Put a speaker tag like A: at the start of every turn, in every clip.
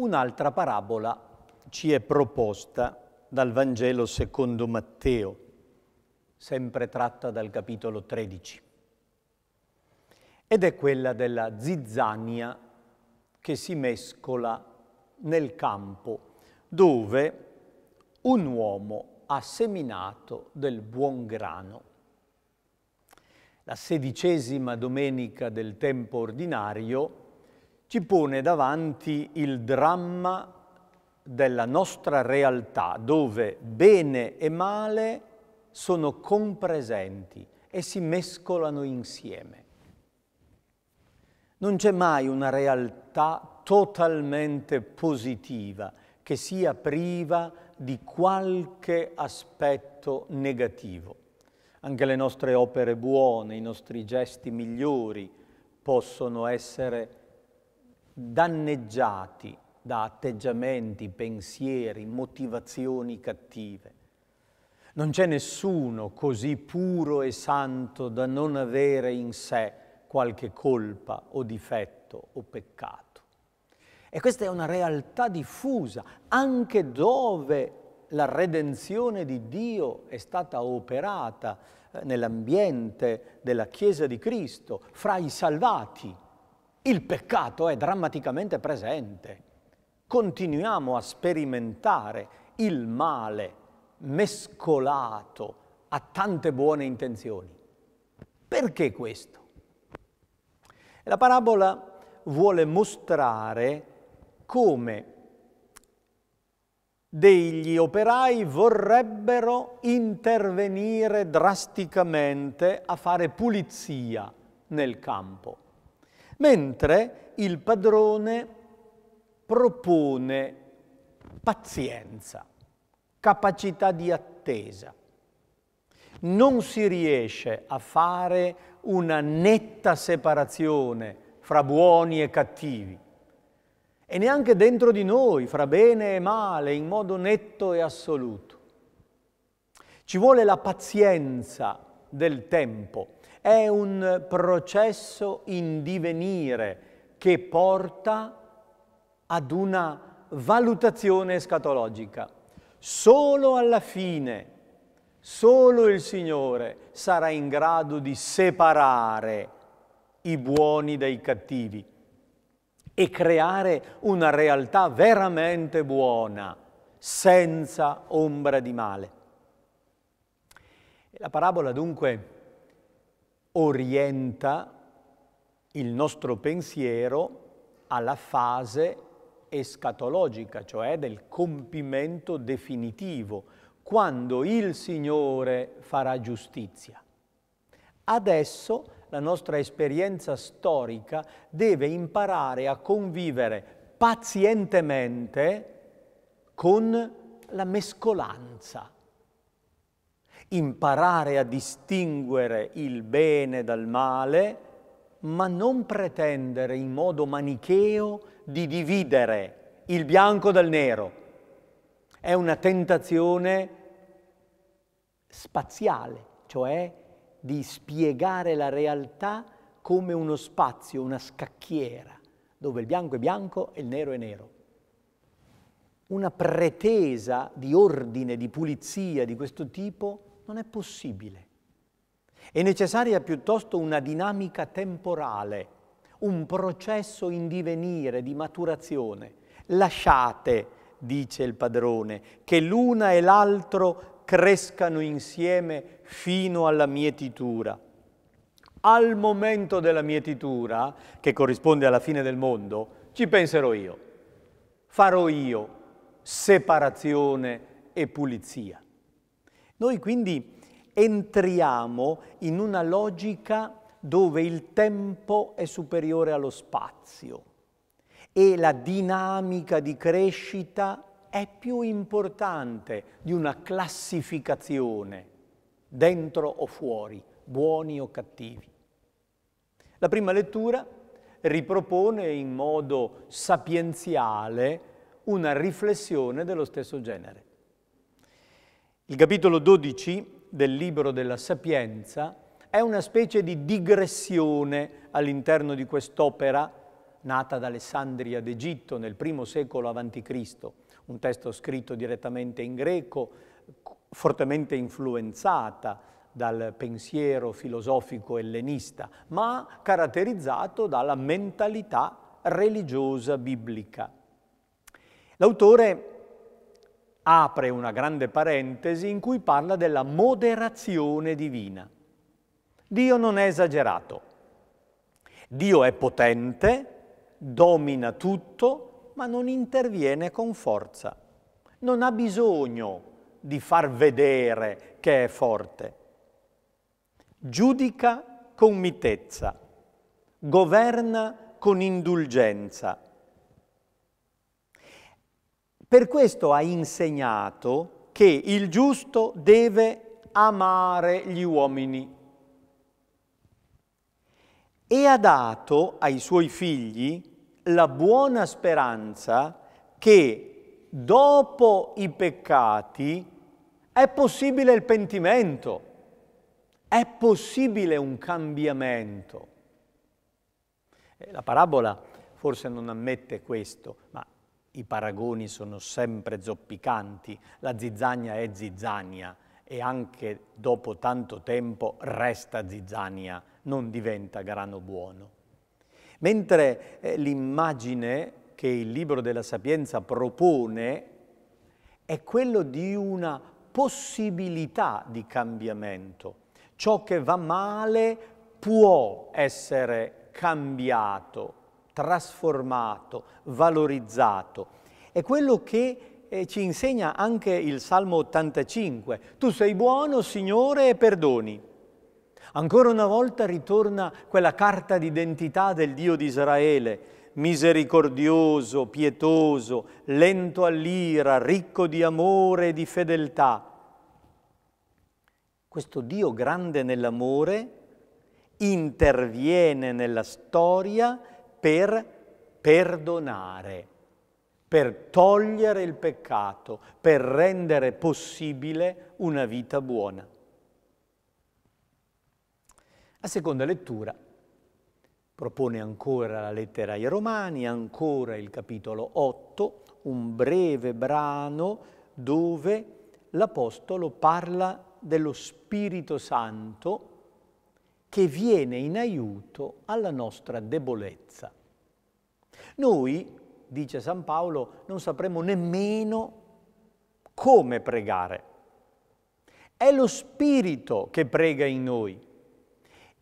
A: Un'altra parabola ci è proposta dal Vangelo secondo Matteo, sempre tratta dal capitolo 13, ed è quella della zizzania che si mescola nel campo dove un uomo ha seminato del buon grano. La sedicesima domenica del tempo ordinario ci pone davanti il dramma della nostra realtà, dove bene e male sono compresenti e si mescolano insieme. Non c'è mai una realtà totalmente positiva che sia priva di qualche aspetto negativo. Anche le nostre opere buone, i nostri gesti migliori possono essere danneggiati da atteggiamenti, pensieri, motivazioni cattive. Non c'è nessuno così puro e santo da non avere in sé qualche colpa o difetto o peccato. E questa è una realtà diffusa, anche dove la redenzione di Dio è stata operata eh, nell'ambiente della Chiesa di Cristo, fra i salvati. Il peccato è drammaticamente presente. Continuiamo a sperimentare il male mescolato a tante buone intenzioni. Perché questo? La parabola vuole mostrare come degli operai vorrebbero intervenire drasticamente a fare pulizia nel campo mentre il padrone propone pazienza, capacità di attesa. Non si riesce a fare una netta separazione fra buoni e cattivi e neanche dentro di noi, fra bene e male, in modo netto e assoluto. Ci vuole la pazienza del tempo è un processo in divenire che porta ad una valutazione scatologica. Solo alla fine, solo il Signore sarà in grado di separare i buoni dai cattivi e creare una realtà veramente buona, senza ombra di male. La parabola dunque orienta il nostro pensiero alla fase escatologica, cioè del compimento definitivo, quando il Signore farà giustizia. Adesso la nostra esperienza storica deve imparare a convivere pazientemente con la mescolanza imparare a distinguere il bene dal male, ma non pretendere in modo manicheo di dividere il bianco dal nero. È una tentazione spaziale, cioè di spiegare la realtà come uno spazio, una scacchiera, dove il bianco è bianco e il nero è nero. Una pretesa di ordine, di pulizia di questo tipo non è possibile. È necessaria piuttosto una dinamica temporale, un processo in divenire, di maturazione. Lasciate, dice il padrone, che l'una e l'altro crescano insieme fino alla mietitura. Al momento della mietitura, che corrisponde alla fine del mondo, ci penserò io. Farò io separazione e pulizia. Noi quindi entriamo in una logica dove il tempo è superiore allo spazio e la dinamica di crescita è più importante di una classificazione dentro o fuori, buoni o cattivi. La prima lettura ripropone in modo sapienziale una riflessione dello stesso genere. Il capitolo 12 del libro della Sapienza è una specie di digressione all'interno di quest'opera nata ad Alessandria d'Egitto nel primo secolo a.C., un testo scritto direttamente in greco, fortemente influenzata dal pensiero filosofico ellenista, ma caratterizzato dalla mentalità religiosa biblica. L'autore apre una grande parentesi in cui parla della moderazione divina. Dio non è esagerato. Dio è potente, domina tutto, ma non interviene con forza. Non ha bisogno di far vedere che è forte. Giudica con mitezza, governa con indulgenza per questo ha insegnato che il giusto deve amare gli uomini e ha dato ai suoi figli la buona speranza che dopo i peccati è possibile il pentimento, è possibile un cambiamento. La parabola forse non ammette questo, ma i paragoni sono sempre zoppicanti, la zizzania è zizzania e anche dopo tanto tempo resta zizzania, non diventa grano buono. Mentre eh, l'immagine che il libro della sapienza propone è quello di una possibilità di cambiamento. Ciò che va male può essere cambiato, trasformato, valorizzato. È quello che eh, ci insegna anche il Salmo 85. Tu sei buono, Signore, e perdoni. Ancora una volta ritorna quella carta d'identità del Dio di Israele, misericordioso, pietoso, lento all'ira, ricco di amore e di fedeltà. Questo Dio grande nell'amore interviene nella storia per perdonare, per togliere il peccato, per rendere possibile una vita buona. La seconda lettura propone ancora la lettera ai Romani, ancora il capitolo 8, un breve brano dove l'Apostolo parla dello Spirito Santo che viene in aiuto alla nostra debolezza. Noi, dice San Paolo, non sapremo nemmeno come pregare. È lo Spirito che prega in noi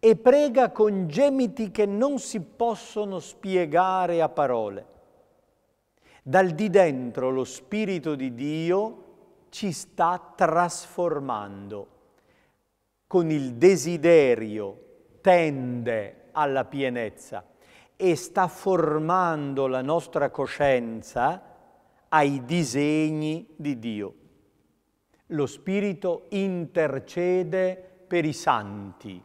A: e prega con gemiti che non si possono spiegare a parole. Dal di dentro lo Spirito di Dio ci sta trasformando con il desiderio tende alla pienezza e sta formando la nostra coscienza ai disegni di Dio. Lo Spirito intercede per i santi.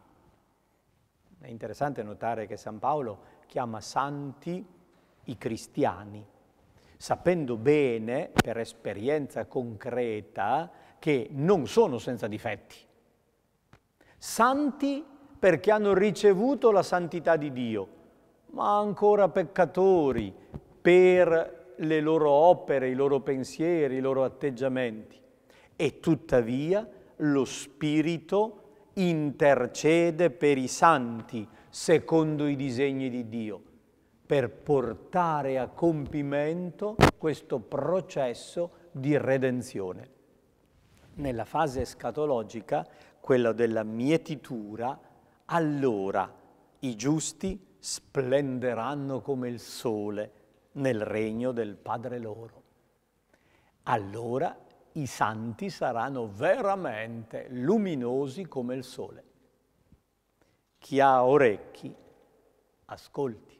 A: È interessante notare che San Paolo chiama santi i cristiani, sapendo bene, per esperienza concreta, che non sono senza difetti santi perché hanno ricevuto la santità di Dio, ma ancora peccatori per le loro opere, i loro pensieri, i loro atteggiamenti. E tuttavia lo Spirito intercede per i santi secondo i disegni di Dio, per portare a compimento questo processo di redenzione. Nella fase escatologica quello della mietitura, allora i giusti splenderanno come il sole nel regno del Padre loro. Allora i santi saranno veramente luminosi come il sole. Chi ha orecchi, ascolti.